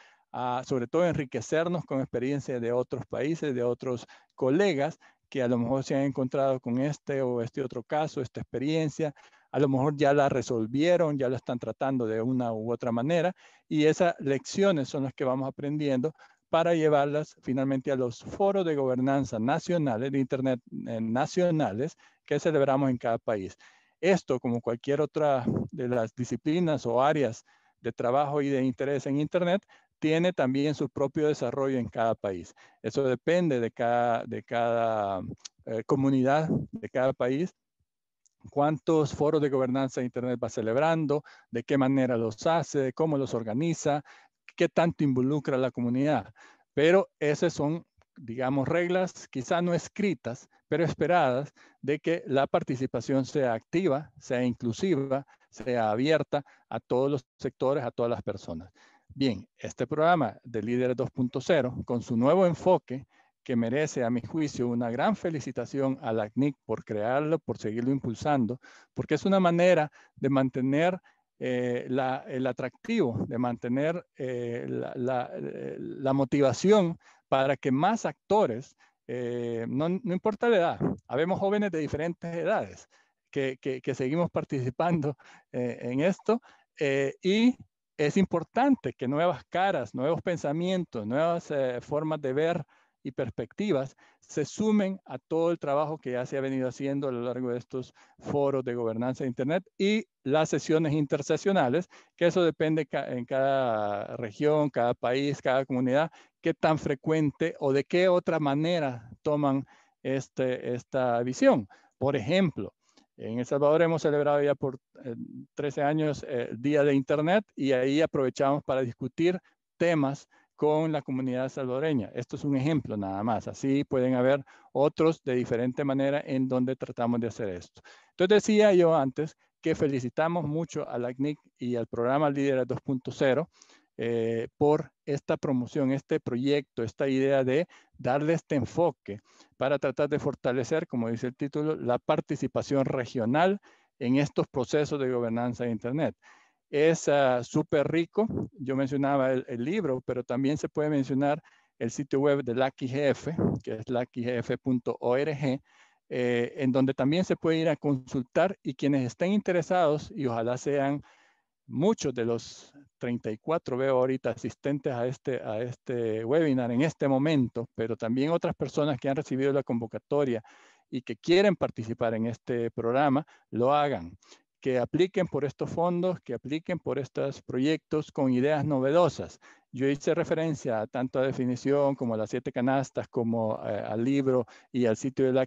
sobre todo enriquecernos con experiencias de otros países, de otros colegas que a lo mejor se han encontrado con este o este otro caso, esta experiencia, a lo mejor ya la resolvieron, ya la están tratando de una u otra manera, y esas lecciones son las que vamos aprendiendo para llevarlas finalmente a los foros de gobernanza nacionales, de Internet nacionales que celebramos en cada país. Esto, como cualquier otra de las disciplinas o áreas de trabajo y de interés en Internet, tiene también su propio desarrollo en cada país. Eso depende de cada, de cada eh, comunidad, de cada país, cuántos foros de gobernanza de Internet va celebrando, de qué manera los hace, cómo los organiza, qué tanto involucra a la comunidad. Pero esas son, digamos, reglas quizá no escritas, pero esperadas de que la participación sea activa, sea inclusiva, sea abierta a todos los sectores, a todas las personas. Bien, este programa de Líderes 2.0, con su nuevo enfoque, que merece, a mi juicio, una gran felicitación a la CNIC por crearlo, por seguirlo impulsando, porque es una manera de mantener eh, el atractivo, de mantener eh, eh, la, motivación para que más actores, no, importa la edad, habemos jóvenes de diferentes edades que seguimos participando en esto y es importante que nuevas caras, nuevos pensamientos, nuevas formas de ver y perspectivas se sumen a todo el trabajo que ya se ha venido haciendo a lo largo de estos foros de gobernanza de Internet y las sesiones interseccionales que eso depende en cada región, cada país, cada comunidad, qué tan frecuente o de qué otra manera toman este, esta visión. Por ejemplo, en El Salvador hemos celebrado ya por 13 eh, años el eh, Día de Internet y ahí aprovechamos para discutir temas con la comunidad salvadoreña. Esto es un ejemplo nada más. Así pueden haber otros de diferente manera en donde tratamos de hacer esto. Entonces decía yo antes que felicitamos mucho a la CNIC y al programa Líderes 2.0 eh, por esta promoción, este proyecto, esta idea de darle este enfoque para tratar de fortalecer, como dice el título, la participación regional en estos procesos de gobernanza de Internet es ah, súper rico. Yo mencionaba el, libro, pero también se puede mencionar el sitio web de Lucky que es luckygf.org, eh, en donde también se puede ir a consultar y quienes estén interesados, y ojalá sean muchos de los 34, veo ahorita, asistentes a este, a este webinar en este momento, pero también otras personas que han recibido la convocatoria y que quieren participar en este programa, lo hagan que apliquen por estos fondos, que apliquen por estos proyectos con ideas novedosas. Yo hice referencia tanto a definición como a las siete canastas, como eh, al libro y al sitio de la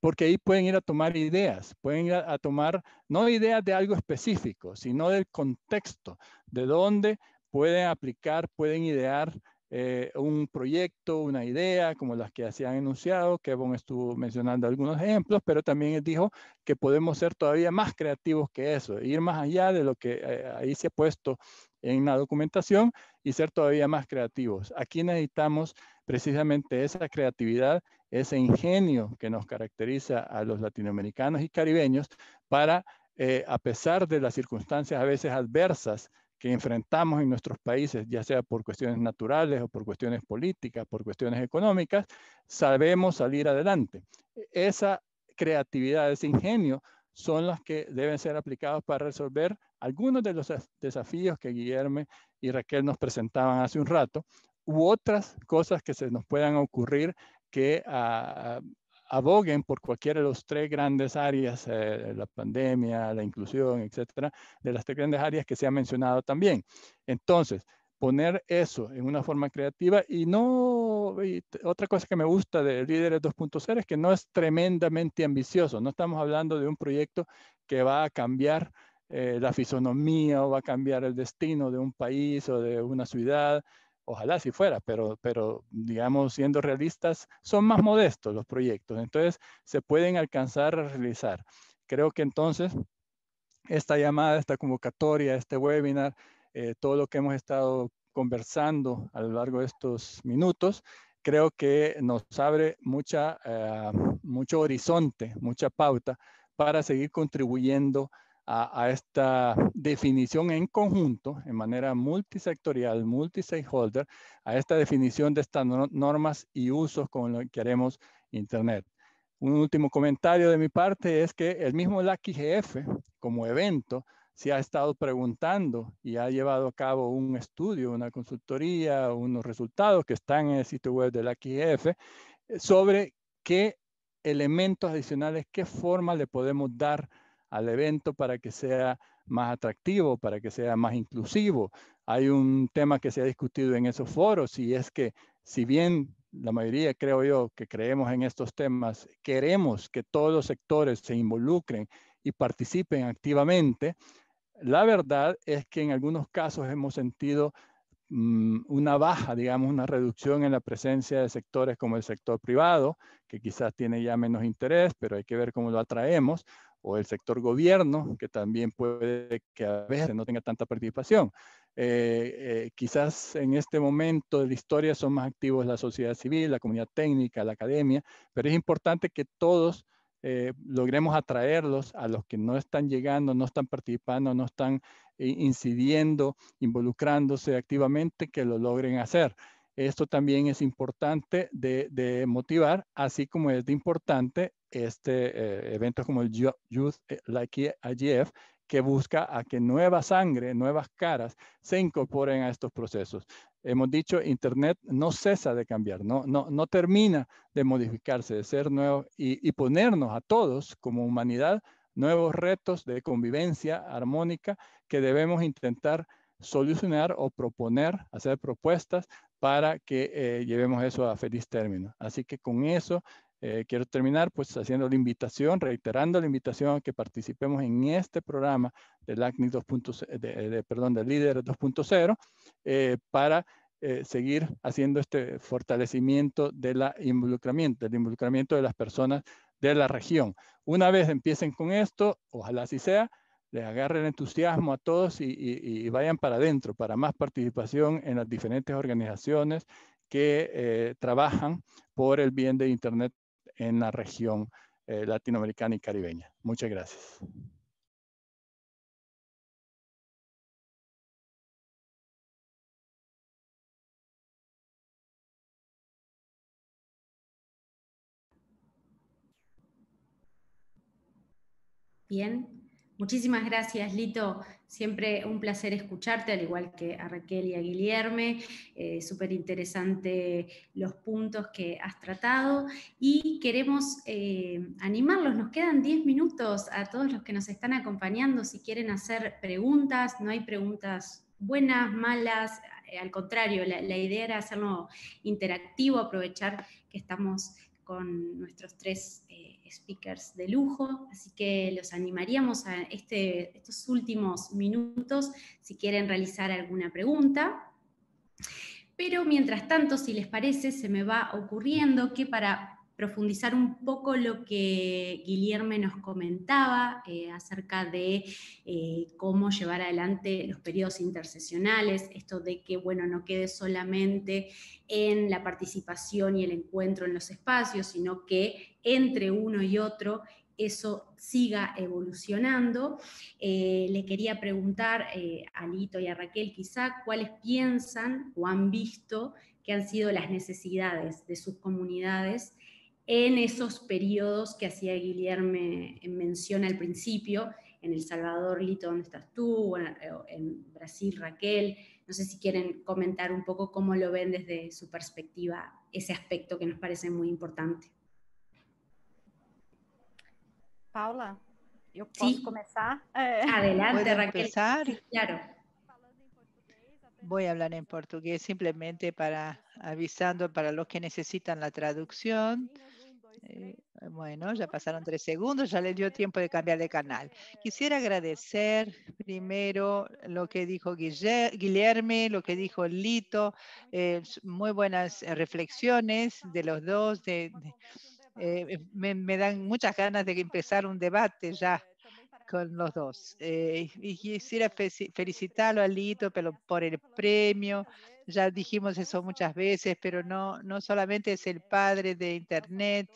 porque ahí pueden ir a tomar ideas, pueden ir a tomar no ideas de algo específico, sino del contexto, de dónde pueden aplicar, pueden idear eh, un proyecto, una idea, como las que se han enunciado. Bon estuvo mencionando algunos ejemplos, pero también dijo que podemos ser todavía más creativos que eso, ir más allá de lo que eh, ahí se ha puesto en la documentación y ser todavía más creativos. Aquí necesitamos precisamente esa creatividad, ese ingenio que nos caracteriza a los latinoamericanos y caribeños para, eh, a pesar de las circunstancias a veces adversas, que enfrentamos en nuestros países, ya sea por cuestiones naturales o por cuestiones políticas, por cuestiones económicas, sabemos salir adelante. E, esa creatividad, ese ingenio son las que deben ser aplicados para resolver algunos de los desafíos que Guillermo y Raquel nos presentaban hace un rato, u otras cosas que se nos puedan ocurrir que ah, aboguen por cualquiera de los tres grandes áreas, eh, la pandemia, la inclusión, etcétera, de las tres grandes áreas que se ha mencionado también. Entonces, poner eso en una forma creativa y no, otra cosa que me gusta de Líderes 2.0 es que no es tremendamente ambicioso, no estamos hablando de un proyecto que va a cambiar eh, la fisonomía o va a cambiar el destino de un país o de una ciudad, Ojalá si fuera, pero, pero digamos, siendo realistas, son más modestos los proyectos, entonces se pueden alcanzar a realizar. Creo que entonces esta llamada, esta convocatoria, este webinar, eh, todo lo que hemos estado conversando a lo largo de estos minutos, creo que nos abre mucha, eh, mucho horizonte, mucha pauta para seguir contribuyendo a, esta definición en conjunto, en manera multisectorial, multi a esta definición de estas normas y usos con lo que haremos Internet. Un último comentario de mi parte es que el mismo LAC como evento, se ha estado preguntando y ha llevado a cabo un estudio, una consultoría, unos resultados que están en el sitio web del IGF eh, sobre qué elementos adicionales, qué forma le podemos dar a al evento para que sea más atractivo, para que sea más inclusivo. Hay un tema que se ha discutido en esos foros y es que si bien la mayoría, creo yo, que creemos en estos temas, queremos que todos los sectores se involucren y participen activamente, la verdad es que en algunos casos hemos sentido mm, una baja, digamos, una reducción en la presencia de sectores como el sector privado, que quizás tiene ya menos interés, pero hay que ver cómo lo atraemos, o el sector gobierno, que también puede que a veces no tenga tanta participación. Eh, eh, quizás en este momento de la historia son más activos la sociedad civil, la comunidad técnica, la academia, pero es importante que todos eh, logremos atraerlos a los que no están llegando, no están participando, no están incidiendo, involucrándose activamente, que lo logren hacer. Esto también es importante de, motivar, así como es importante este eh, evento como el Youth eh, Like IGF, que busca a que nueva sangre, nuevas caras se incorporen a estos procesos. Hemos dicho, Internet no cesa de cambiar, no, no, no termina de modificarse, de ser nuevo y ponernos a todos como humanidad nuevos retos de convivencia armónica que debemos intentar solucionar o proponer, hacer propuestas para que eh, llevemos eso a feliz término. Así que con eso eh, quiero terminar pues haciendo la invitación, reiterando la invitación a que participemos en este programa del ACNI 2.0, eh, de, perdón, del líder 2.0 para seguir haciendo este fortalecimiento la involucramiento, del involucramiento de las personas de la región. Una vez empiecen con esto, ojalá así sea, les agarre el entusiasmo a todos y, vayan para adentro, para más participación en las diferentes organizaciones que eh, trabajan por el bien de Internet en la región eh, latinoamericana y caribeña. Muchas gracias. Bien, Muchísimas gracias, Lito. Siempre un placer escucharte, al igual que a Raquel y a Guillerme. Eh, Súper interesante los puntos que has tratado. Y queremos eh, animarlos, nos quedan 10 minutos a todos los que nos están acompañando. Si quieren hacer preguntas, no hay preguntas buenas, malas, eh, al contrario, la, idea era hacerlo interactivo, aprovechar que estamos con nuestros tres speakers de lujo, así que los animaríamos a este, estos últimos minutos si quieren realizar alguna pregunta. Pero mientras tanto, si les parece, se me va ocurriendo que para profundizar un poco lo que Guillerme nos comentaba eh, acerca de eh, cómo llevar adelante los periodos interseccionales, esto de que bueno, no quede solamente en la participación y el encuentro en los espacios, sino que entre uno y otro eso siga evolucionando. Eh, le quería preguntar a Lito y a Raquel quizá cuáles piensan o han visto que han sido las necesidades de sus comunidades en esos periodos que hacía Guillerme eh, mención al principio, en El Salvador, Lito, ¿dónde estás tú? Eh, en, Brasil, Raquel. No sé si quieren comentar un poco cómo lo ven desde su perspectiva ese aspecto que nos parece muy importante. Paula, comenzar? Eh, Adelante, Raquel. Empezar? claro. Voy a hablar en portugués simplemente para avisando para los que necesitan la traducción. Eh, bueno, ya pasaron tres segundos, ya les dio tiempo de cambiar de canal. Quisiera agradecer primero lo que dijo Guillerme, lo que dijo Lito, eh, muy buenas eh, reflexiones de los dos. me dan muchas ganas de empezar un debate ya con los dos. Eh, y quisiera felicitarlo a Lito por el premio. Ya dijimos eso muchas veces, pero no, no solamente es el padre de Internet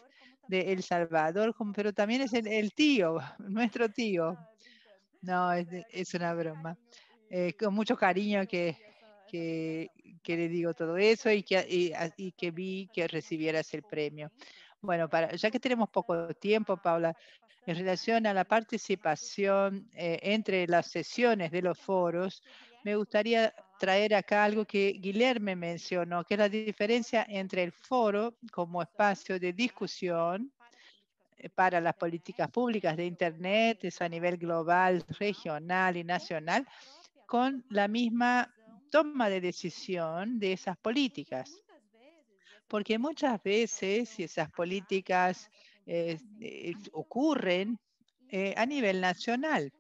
de El Salvador, pero también es el, tío, *laughs* nuestro tío. No, es, una broma. Eh, con mucho cariño que, le digo todo eso y que, y que vi que recibieras el premio. Bueno, ya que tenemos poco tiempo, Paula, en relación a la participación eh, entre las sesiones de los foros, me gustaría traer acá algo que Guillermo mencionó, que es la diferencia entre el foro como espacio de discusión eh, para las políticas públicas de Internet, es a nivel global, regional y nacional, con la misma toma de decisión de esas políticas. Porque muchas veces, esas políticas eh, ocurren eh, a nivel nacional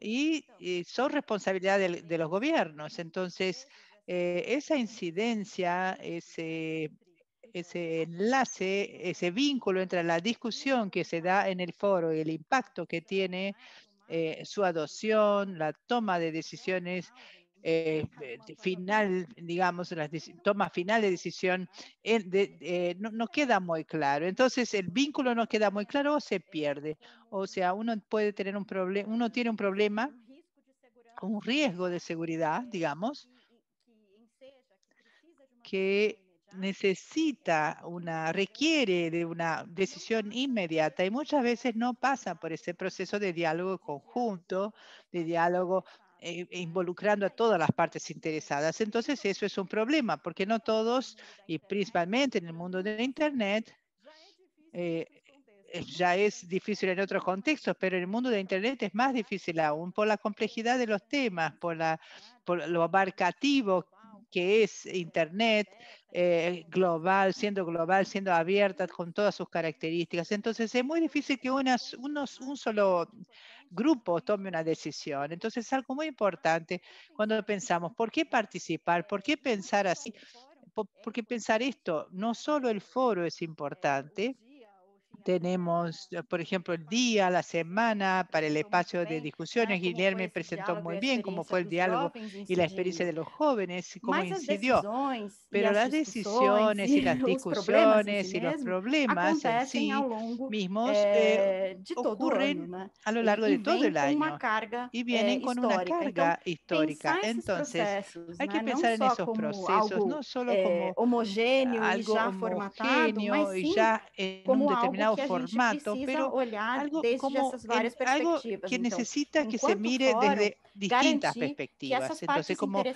y, son responsabilidad de, los gobiernos, entonces eh, esa incidencia, ese enlace, ese vínculo entre la discusión que se da en el foro y el impacto que tiene su adopción, la toma de decisiones eh, final, digamos, las toma final de decisión, eh, no, queda muy claro. Entonces el vínculo no queda muy claro o se pierde. O sea, uno puede tener un problema, uno tiene un problema, un riesgo de seguridad, digamos, que necesita una, requiere de una decisión inmediata y muchas veces no pasa por ese proceso de diálogo conjunto, de diálogo eh, involucrando a todas las partes interesadas. Entonces eso es un problema porque no todos y principalmente en el mundo de Internet eh, eh, ya es difícil en otros contextos, pero en el mundo de Internet es más difícil aún por la complejidad de los temas, por, la, por lo abarcativo que es Internet global, siendo global, siendo abierta con todas sus características. Entonces es muy difícil que unas, unos, un solo grupo tome una decisión. Entonces es algo muy importante cuando pensamos, ¿por qué participar? ¿Por qué pensar así? ¿Por qué pensar esto? No solo el foro es importante, tenemos, eh, por ejemplo, el día, la semana para el espacio de discusiones. me presentó muy bien cómo fue el diálogo y la experiencia de los jóvenes, cómo incidió. Pero las decisiones y las discusiones y los problemas en sí mismos eh, eh, ocurren a lo largo de todo el año y vienen con una carga histórica. Entonces, hay que pensar en esos procesos, no solo como homogéneo, algo homogéneo y ya en un determinado formato, pero algo, como algo que necesita que se mire desde distintas perspectivas. Entonces, como, eh,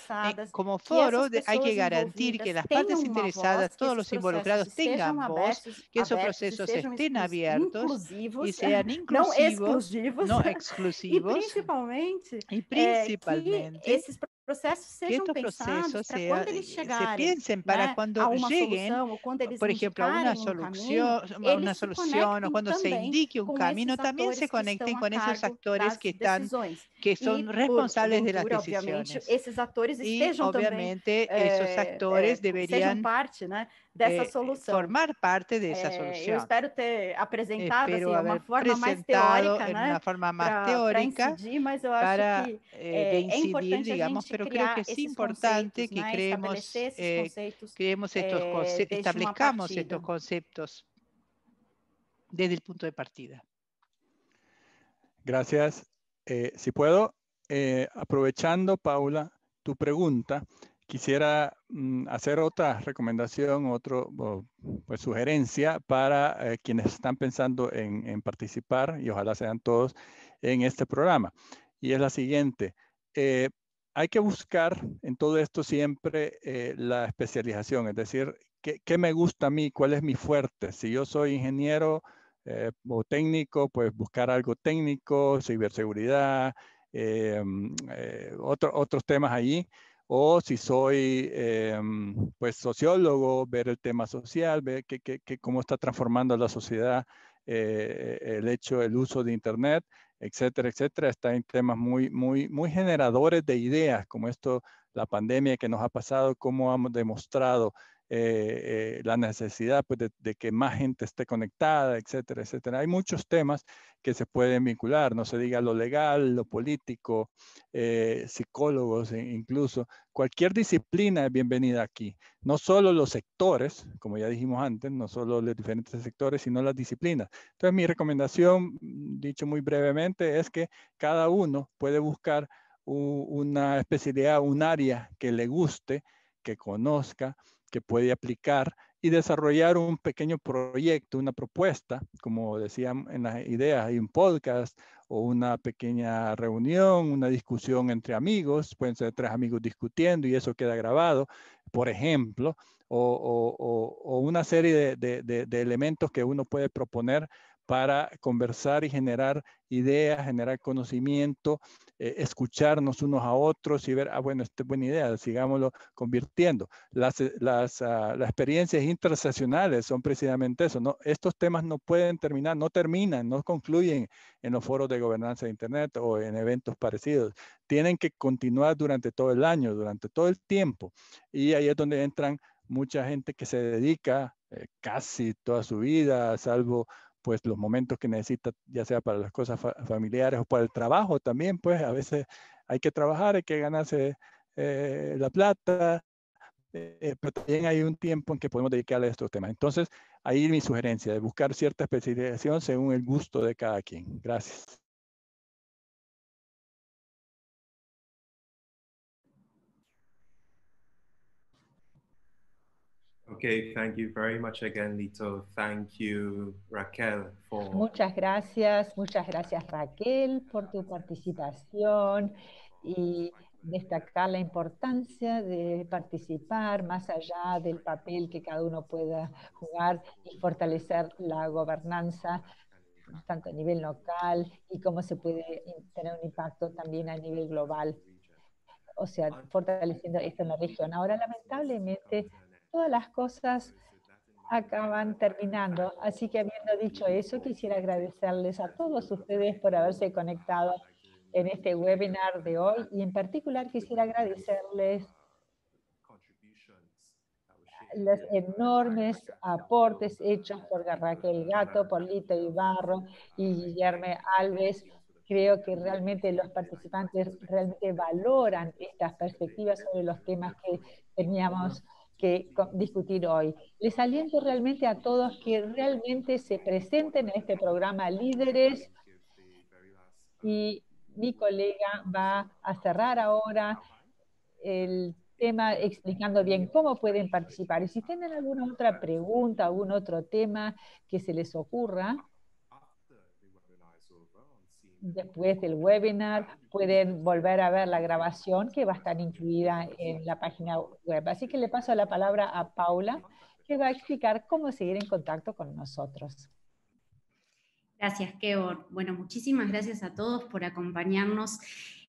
como foro hay que garantir que las partes interesadas, todos los involucrados tengan voz, que esos procesos estén abiertos y sean *laughs* inclusivos, no *laughs* exclusivos, y principalmente, y eh, principalmente Procesos, sean pensados para se, eh, piensen eles Se pensem para cuando lleguen, a cheguem, solução, por exemplo, a uma solução, um uma solução, ou quando em um se indique un camino, también se conectem con esos actores que están, que e son responsables de decisões. decisiones esses atores estejam e, obviamente, eh, esos actores eh, deberían é, deveriam parte, né, de esa eh, eh, solución, Formar parte de esa eh, solución. espero ter presentado de assim, forma más teórica, teórica. Para incidir, digamos, pero creo que es importante que creemos, eh, creemos estos establezcamos estos conceptos desde el punto de partida. Gracias. si puedo, aprovechando, Paula, tu pregunta, quisiera mm, hacer otra recomendación, otra pues, sugerencia para eh, quienes están pensando en, participar y ojalá sean todos en este programa. Y es la siguiente. Eh, hay que buscar en todo esto siempre eh, la especialización, es decir, ¿qué, me gusta a mí? ¿Cuál es mi fuerte? Si yo soy ingeniero o técnico, pues buscar algo técnico, ciberseguridad, mm, otros temas allí o si soy em, pues sociólogo, ver el tema social, ver que, cómo está transformando la sociedad eh, e, el hecho, el uso de Internet, etcétera, etcétera. Está en temas muy, muy, muy generadores de ideas, como esto, la pandemia que nos ha pasado, cómo hemos demostrado eh, eh, la necesidad pues, de, que más gente esté conectada, etcétera, etcétera. Hay muchos temas que se pueden vincular, no se diga lo legal, lo político, eh, psicólogos e incluso. Cualquier disciplina es bienvenida aquí. No solo los sectores, como ya dijimos antes, no solo los diferentes sectores, sino las disciplinas. Entonces mi recomendación, mm, dicho muy brevemente, es que cada uno puede buscar una especialidad, ah, un área que le guste, que conozca, que puede aplicar y desarrollar un pequeño proyecto, una propuesta, como decían en las ideas, hay un podcast o una pequeña reunión, una discusión entre amigos, pueden ser tres amigos discutiendo y eso queda grabado, por ejemplo, o, una serie de elementos que uno puede proponer para conversar y generar ideas, generar conocimiento, eh, escucharnos unos a otros y ver, ah, bueno, esta es buena idea, sigámoslo convirtiendo. Eh, ah, las, experiencias interseccionales son precisamente eso. ¿no? Estos temas no pueden terminar, no terminan, no concluyen en los foros de gobernanza de Internet o en eventos parecidos. Tienen que continuar durante todo el año, durante todo el tiempo. Y ahí es donde entran mucha gente que se dedica eh, casi toda su vida, salvo pues los momentos que necesita, ya sea para las cosas familiares o para el trabajo también, pues a veces hay que trabajar, hay que ganarse eh, la plata, eh, pero también hay un tiempo en que podemos dedicarle a estos temas. Entonces, ahí mi sugerencia de buscar cierta especialización según el gusto de cada quien. Gracias. Okay, thank you very much again, Thank you, Raquel. For... Muchas gracias, muchas gracias, Raquel, por tu participación y destacar la importancia de participar más allá del papel que cada uno pueda jugar y fortalecer la gobernanza tanto a nivel local y cómo se puede tener un impacto también a nivel global. O sea, fortaleciendo esto en la región. Ahora, lamentablemente, todas las cosas acaban terminando. Así que habiendo dicho eso, quisiera agradecerles a todos ustedes por haberse conectado en este webinar de hoy y en particular quisiera agradecerles los enormes aportes hechos por Raquel Gato, por Lito Ibarro y Guillermo Alves. Creo que realmente los participantes realmente valoran estas perspectivas sobre los temas que teníamos que discutir hoy. Les aliento realmente a todos que realmente se presenten en este programa líderes y mi colega va a cerrar ahora el tema explicando bien cómo pueden participar. Y si tienen alguna otra pregunta, algún otro tema que se les ocurra, después del webinar, pueden volver a ver la grabación que va a estar incluida en la página web. Así que le paso la palabra a Paula, que va a explicar cómo seguir en contacto con nosotros. Gracias, Keor. Bueno, muchísimas gracias a todos por acompañarnos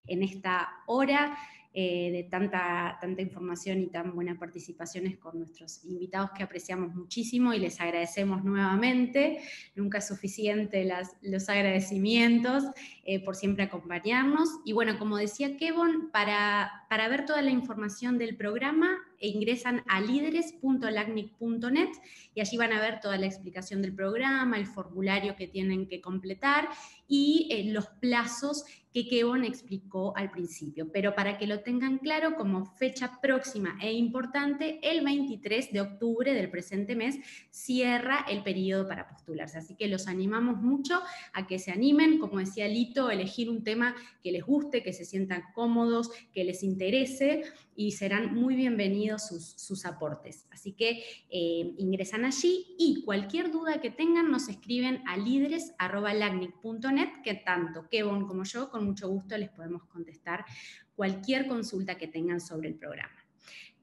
en esta hora. Eh, de tanta, tanta información y tan buenas participaciones con nuestros invitados que apreciamos muchísimo y les agradecemos nuevamente. Nunca es suficiente los agradecimientos eh, por siempre acompañarnos. Y bueno, como decía Kevon, para ver toda la información del programa, e ingresan a líderes.lacnic.net y allí van a ver toda la explicación del programa, el formulario que tienen que completar y eh, los plazos que Kevon explicó al principio. Pero para que lo tengan claro, como fecha próxima e importante, el 23 de octubre del presente mes cierra el periodo para postularse. Así que los animamos mucho a que se animen, como decía Lito, elegir un tema que les guste, que se sientan cómodos, que les interese y serán muy bienvenidos sus, aportes. Así que eh, ingresan allí y cualquier duda que tengan nos escriben a líderes.lagnic.net, que tanto Kevon como yo con mucho gusto les podemos contestar cualquier consulta que tengan sobre el programa.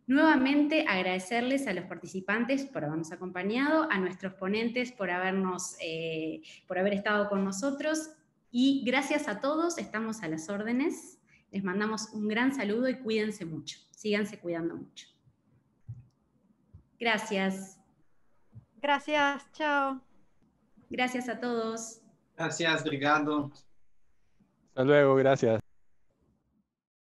Nuevamente agradecerles a los participantes por habernos acompañado, a nuestros ponentes por, habernos, eh, por haber estado con nosotros y gracias a todos, estamos a las órdenes. Les mandamos un gran saludo y cuídense mucho. Síganse cuidando mucho. Gracias. Gracias, chao. Gracias a todos. Gracias, Ricardo. Hasta luego, gracias.